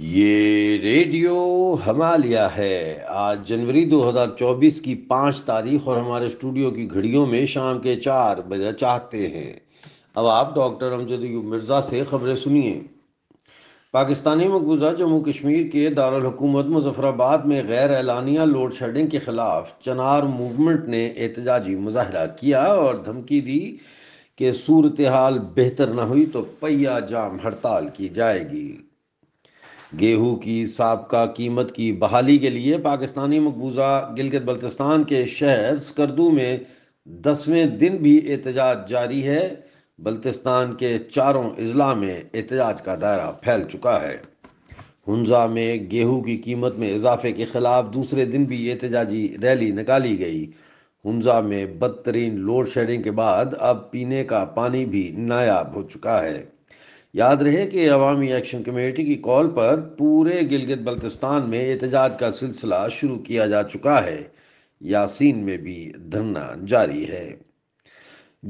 ये रेडियो हमालिया है आज जनवरी 2024 की पाँच तारीख और हमारे स्टूडियो की घड़ियों में शाम के चार बजे चाहते हैं अब आप डॉक्टर अमजद मिर्ज़ा से खबरें सुनिए पाकिस्तानी मकबूजा जम्मू कश्मीर के दारकूमत मुजफ्फराबाद में गैर एलानिया लोड शेडिंग के खिलाफ चनार मूवमेंट ने एहतजाजी मुजाहरा किया और धमकी दी कि सूरत हाल बेहतर न हुई तो पहिया जाम हड़ताल की जाएगी गेहूं की सबका कीमत की बहाली के लिए पाकिस्तानी मकबूजा गिलगित बल्तिस्तान के शहर स्कर्दू में दसवें दिन भी एहतजाज जारी है बल्तिस्तान के चारों अजला में एहतजाज का दायरा फैल चुका है हंजा में गेहूं की कीमत में इजाफे के खिलाफ दूसरे दिन भी एहतजाजी रैली निकाली गई हंजा में बदतरीन लोड शेडिंग के बाद अब पीने का पानी भी नायाब हो चुका है याद रहे कि अवामी एक्शन कमेटी की कॉल पर पूरे गिलगित बल्तिस्तान में एहतजाज का सिलसिला शुरू किया जा चुका है यासीन में भी धरना जारी है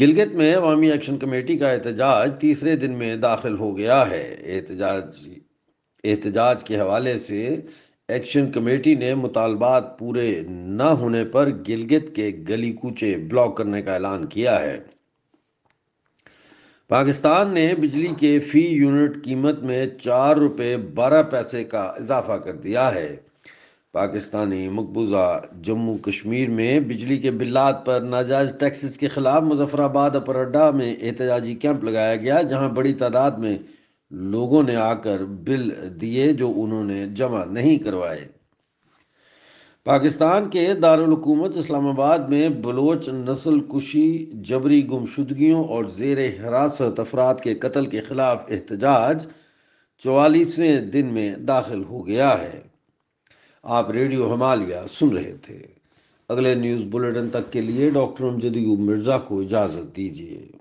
गिलगित में अवामी एक्शन कमेटी का एहतजाज तीसरे दिन में दाखिल हो गया है एहतजाज एहतजाज के हवाले से एक्शन कमेटी ने मुतालबात पूरे न होने पर गिलगित के गली कूचे ब्लॉक करने का ऐलान किया है पाकिस्तान ने बिजली के फ़ी यूनिट कीमत में चार रुपये बारह पैसे का इजाफा कर दिया है पाकिस्तानी मकबूजा जम्मू कश्मीर में बिजली के बिल्लात पर नाजायज़ टैक्सेस के ख़िलाफ़ मुजफ्फराबाद अपर अड्डा में एहतजाजी कैंप लगाया गया जहां बड़ी तादाद में लोगों ने आकर बिल दिए जो उन्होंने जमा नहीं करवाए पाकिस्तान के दारकूमत इस्लामाबाद में बलोच नस्ल कुशी जबरी गुमशुदगियों और जेर हिरासत अफराद के कत्ल के खिलाफ एहतजाज चवालीसवें दिन में दाखिल हो गया है आप रेडियो हमालिया सुन रहे थे अगले न्यूज़ बुलेटिन तक के लिए डॉक्टर अमजदयूब मिर्ज़ा को इजाज़त दीजिए